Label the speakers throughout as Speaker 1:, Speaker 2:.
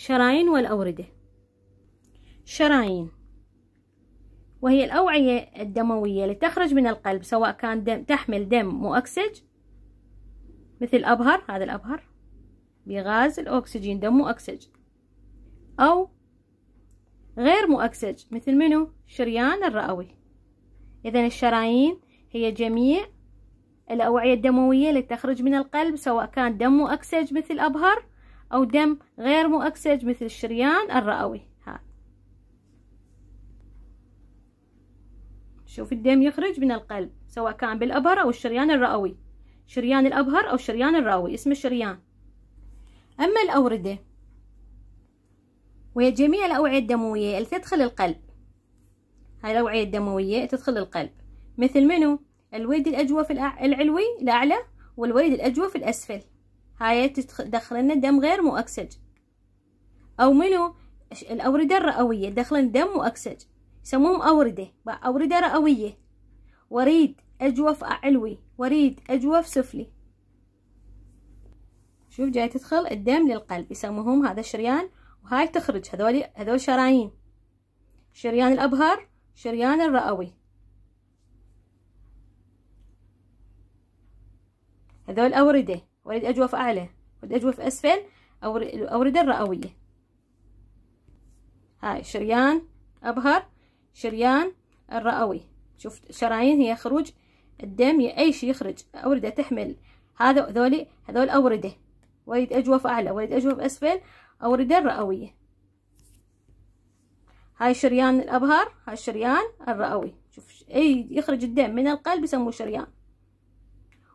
Speaker 1: شرايين والأوردة شرايين وهي الأوعية الدموية اللي تخرج من القلب سواء كان دم تحمل دم مؤكسج مثل أبهر هذا الأبهر بغاز الأكسجين دم مؤكسج أو غير مؤكسج مثل منو شريان الرئوي إذا الشرايين هي جميع الأوعية الدموية اللي تخرج من القلب سواء كان دم مؤكسج مثل أبهر أو دم غير مؤكسج مثل الشريان الرئوي شوف الدم يخرج من القلب سواء كان بالأبر أو الشريان الرئوي شريان الأبهر أو الشريان الرئوي اسمه شريان أما الأوردة وهي جميع الأوعية الدموية اللي تدخل القلب هاي الأوعية الدموية تدخل القلب مثل منو الوريد الأجوف العلوي الأعلى والوريد الأجوف الأسفل هاي تدخل لنا دم غير مؤكسج أو منو الأوردة الرئوية دخلن دم مؤكسج يسموهم أوردة أوردة رئوية وريد أجوف علوي وريد أجوف سفلي شوف جاي تدخل الدم للقلب يسموهم هذا الشريان وهاي تخرج هذول هذول شرايين شريان الأبهر شريان الرئوي هذول أوردة أريد أجوف أعلى أريد أجوف أسفل أورد الرئوية هاي شريان أبهر شريان الرئوي شفت شرايين هي خروج الدم أي شيء يخرج أوردة تحمل هذا ذولي هذول أوردة وريد أجوف أعلى وريد أجوف أسفل أوردة الرئوية هاي شريان الأبهر هاي شريان الرئوي شوف أي يخرج الدم من القلب يسموه شريان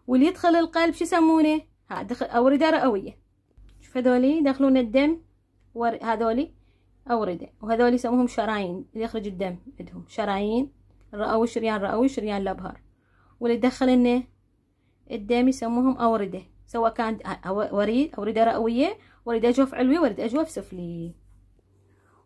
Speaker 1: واللي يدخل القلب شو يسمونه ها دخل أوردة رئوية شوف هذولي يدخلون الدم ور... هذولي أوردة وهذولي يسموهم شرايين اللي يخرج الدم عندهم شرايين رئوي شريان رئوي شريان الأبهر واللي يدخل لنا الدم يسموهم أوردة سواء كان وريد أوردة رئوية وريد أجوف علوي وريد أجوف سفلي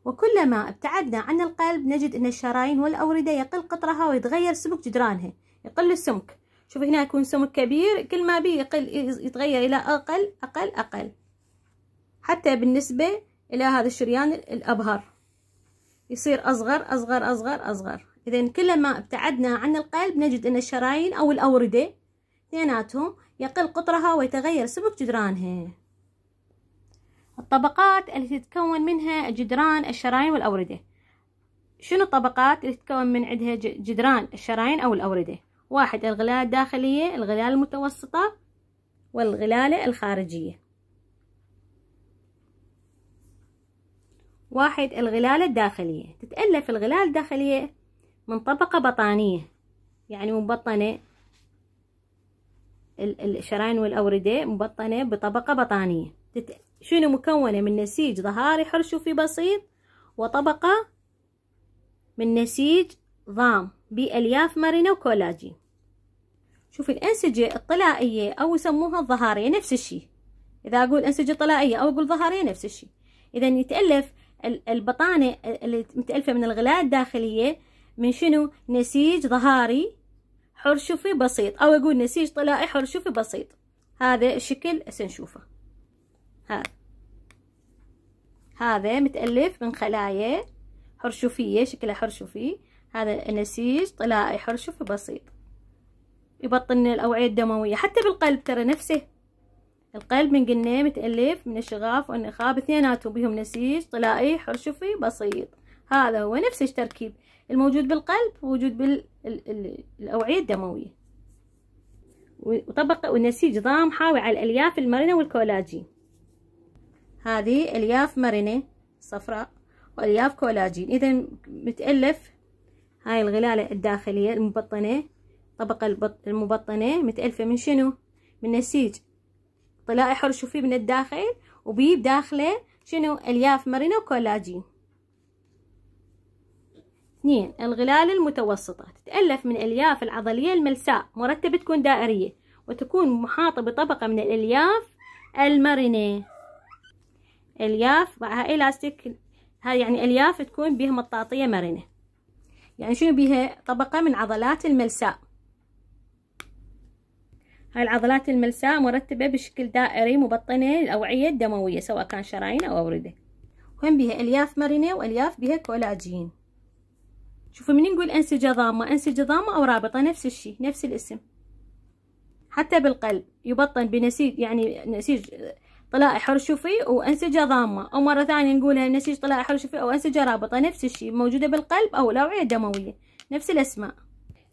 Speaker 1: وكلما ابتعدنا عن القلب نجد أن الشرايين والأوردة يقل قطرها ويتغير سمك جدرانها يقل السمك شوف هنا يكون سمك كبير كل ما بي يقل يتغير الى اقل اقل اقل حتى بالنسبة الى هذا الشريان الابهر يصير اصغر اصغر اصغر اصغر اذا كلما ابتعدنا عن القلب نجد ان الشرايين او الاوردة اثنيناتهم يقل قطرها ويتغير سمك جدرانها الطبقات التي تتكون منها جدران الشرايين والأوردة شنو الطبقات اللي تتكون من عندها جدران الشرايين أو الأوردة واحد الغلال الداخلية الغلال المتوسطة والغلالة الخارجية واحد الغلالة الداخلية تتألف الغلال الداخلية من طبقة بطانية يعني مبطنة الشرايين والأوردة مبطنة بطبقة بطانية شنو مكونة من نسيج ظهاري حرشفي بسيط وطبقة من نسيج ضام بألياف مرنة وكولاجين شوف الأنسجة الطلائية أو يسموها الظهارية نفس الشيء إذا أقول أنسجة طلائية أو أقول ظهارية نفس الشيء إذا يتألف البطانة اللي متألفة من الغلاة الداخلية من شنو نسيج ظهاري حرشفي بسيط أو أقول نسيج طلائي حرشفي بسيط هذا الشكل سنشوفه هذا هذا متألف من خلايا حرشفية شكلها حرشفي هذا نسيج طلائي حرشفي بسيط يبطن الأوعية الدموية حتى بالقلب ترى نفسه القلب من قلنا متألف من الشغاف والنخاب اثنيناتهم بهم نسيج طلائي حرشفي بسيط هذا هو نفس التركيب الموجود بالقلب موجود بالأوعية الدموية وطبق والنسيج ضام حاوي على الألياف المرنة والكولاجين هذه ألياف مرنة صفراء وألياف كولاجين إذا متألف هاي الغلالة الداخلية المبطنة الطبقة المبطنة متألفة من شنو من نسيج طلاء حر شوفيه من الداخل وبيه بداخله شنو الياف مرنة وكولاجين اثنين الغلال المتوسطة تتألف من الياف العضلية الملساء مرتبة تكون دائرية وتكون محاطة بطبقة من الألياف المرنة الياف معها إلاستيك هاي يعني ألياف تكون بها مطاطية مرنة يعني شنو بيها طبقة من عضلات الملساء هاي العضلات الملساء مرتبة بشكل دائري مبطنة الأوعية الدموية سواء كان شرايين أو أوردة وهم بيها ألياف مرنة وألياف بيها كولاجين شوفوا من نقول أنسجة ضامة أنسجة ضامة أو رابطة نفس الشيء نفس الاسم حتى بالقلب يبطن بنسيج يعني نسيج طلائع حرشفي وأنسجة ضامة أو مرة ثانية نقولها نسيج طلائع حرشفي أو أنسجة رابطة نفس الشيء موجودة بالقلب أو الأوعية الدموية نفس الأسماء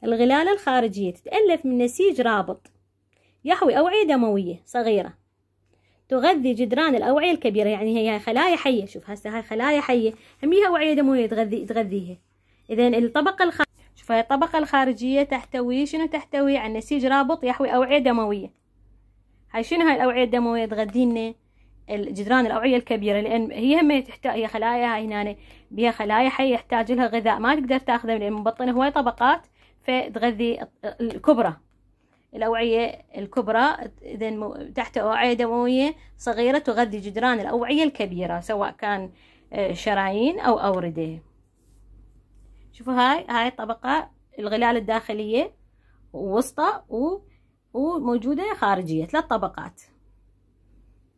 Speaker 1: الغلالة الخارجية تتألف من نسيج رابط يحوي أوعية دموية صغيرة تغذي جدران الأوعية الكبيرة يعني هي خلايا حية شوف هسه هاي خلايا حية هميها أوعية دموية تغذي تغذيها إذا الطبقة الخارجية شوف هاي الطبقة الخارجية تحتوي شنو تحتوي عن نسيج رابط يحوي أوعية دموية عايشين هاي الأوعية الدموية تغذينا الجدران الأوعية الكبيرة لأن هي هم تحتاج هي خلايا هاي هنا بها خلايا حية يحتاج لها غذاء ما تقدر تاخذه لأن مبطنة هواي طبقات فتغذي الكبرى الأوعية الكبرى إذا تحت أوعية دموية صغيرة تغذي جدران الأوعية الكبيرة سواء كان آه، شرايين أو أوردة شوفوا هاي هاي الطبقة الغلال الداخلية ووسطى و وموجودة خارجية ثلاث طبقات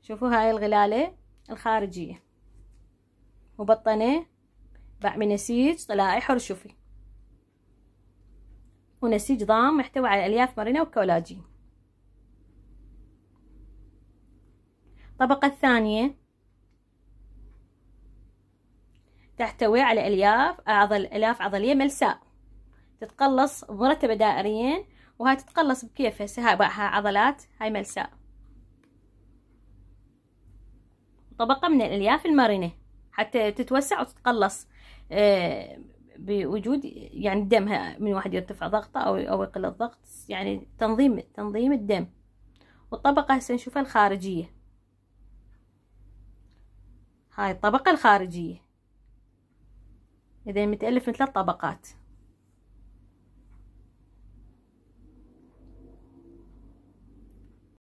Speaker 1: شوفوا هاي الغلالة الخارجية مبطنة باع من نسيج طلائع حرشفي ونسيج ضام يحتوي على ألياف مرنة وكولاجين الطبقة الثانية تحتوي على ألياف أعضل ألياف عضلية ملساء تتقلص مرتبة دائريا وهاي تتقلص بكيفها هاي بقها عضلات هاي ملساء طبقة من الألياف المرنة حتى تتوسع وتتقلص آه، بوجود يعني دمها من واحد يرتفع ضغطه أو أو يقل الضغط يعني تنظيم تنظيم الدم والطبقة هسه نشوفها الخارجية هاي الطبقة الخارجية إذا متألف من ثلاث طبقات